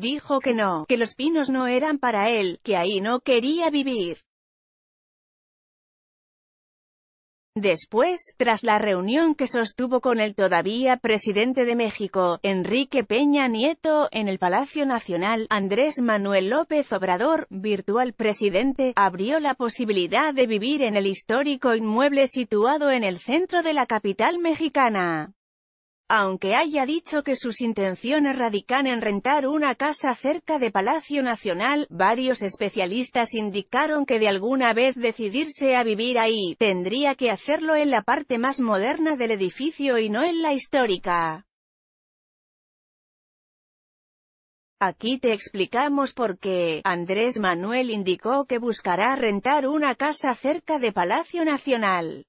Dijo que no, que los pinos no eran para él, que ahí no quería vivir. Después, tras la reunión que sostuvo con el todavía presidente de México, Enrique Peña Nieto, en el Palacio Nacional, Andrés Manuel López Obrador, virtual presidente, abrió la posibilidad de vivir en el histórico inmueble situado en el centro de la capital mexicana aunque haya dicho que sus intenciones radican en rentar una casa cerca de Palacio Nacional, varios especialistas indicaron que de alguna vez decidirse a vivir ahí, tendría que hacerlo en la parte más moderna del edificio y no en la histórica. Aquí te explicamos por qué. Andrés Manuel indicó que buscará rentar una casa cerca de Palacio Nacional.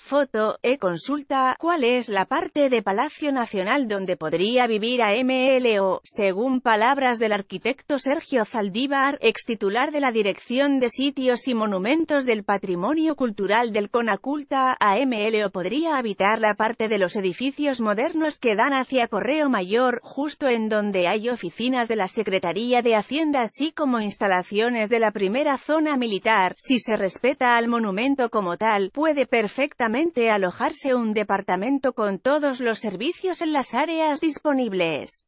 Foto, e consulta, ¿cuál es la parte de Palacio Nacional donde podría vivir a MLO? Según palabras del arquitecto Sergio Zaldívar, ex titular de la Dirección de Sitios y Monumentos del Patrimonio Cultural del Conaculta, a MLO podría habitar la parte de los edificios modernos que dan hacia Correo Mayor, justo en donde hay oficinas de la Secretaría de Hacienda así como instalaciones de la primera zona militar, si se respeta al monumento como tal, puede perfectamente alojarse un departamento con todos los servicios en las áreas disponibles.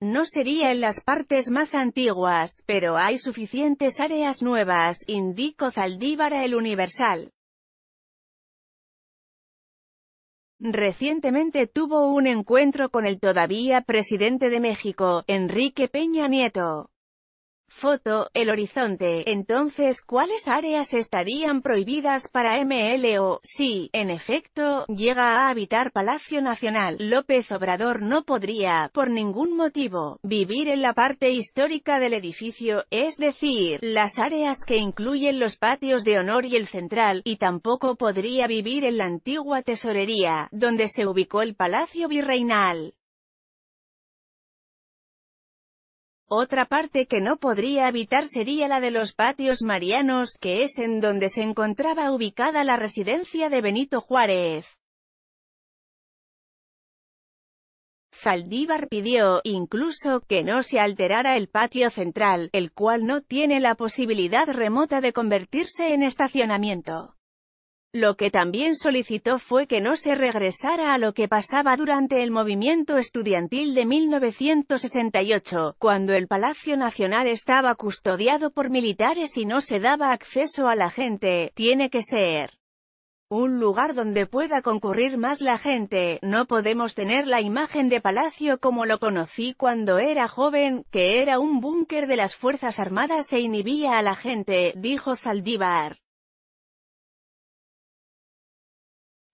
No sería en las partes más antiguas, pero hay suficientes áreas nuevas, indico Zaldívar El Universal. Recientemente tuvo un encuentro con el todavía presidente de México, Enrique Peña Nieto. Foto, el horizonte. Entonces, ¿cuáles áreas estarían prohibidas para MLO? Si, en efecto, llega a habitar Palacio Nacional, López Obrador no podría, por ningún motivo, vivir en la parte histórica del edificio, es decir, las áreas que incluyen los patios de honor y el central, y tampoco podría vivir en la antigua tesorería, donde se ubicó el Palacio Virreinal. Otra parte que no podría habitar sería la de los patios marianos, que es en donde se encontraba ubicada la residencia de Benito Juárez. Zaldívar pidió, incluso, que no se alterara el patio central, el cual no tiene la posibilidad remota de convertirse en estacionamiento. Lo que también solicitó fue que no se regresara a lo que pasaba durante el movimiento estudiantil de 1968, cuando el Palacio Nacional estaba custodiado por militares y no se daba acceso a la gente, tiene que ser un lugar donde pueda concurrir más la gente, no podemos tener la imagen de palacio como lo conocí cuando era joven, que era un búnker de las Fuerzas Armadas e inhibía a la gente, dijo Zaldívar.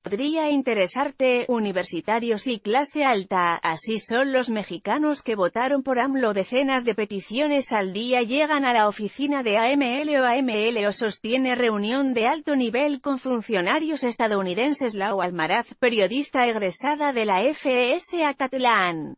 Podría interesarte, universitarios y clase alta, así son los mexicanos que votaron por AMLO. Decenas de peticiones al día llegan a la oficina de AMLO o AML o sostiene reunión de alto nivel con funcionarios estadounidenses. Lau Almaraz, periodista egresada de la FES Acatlán.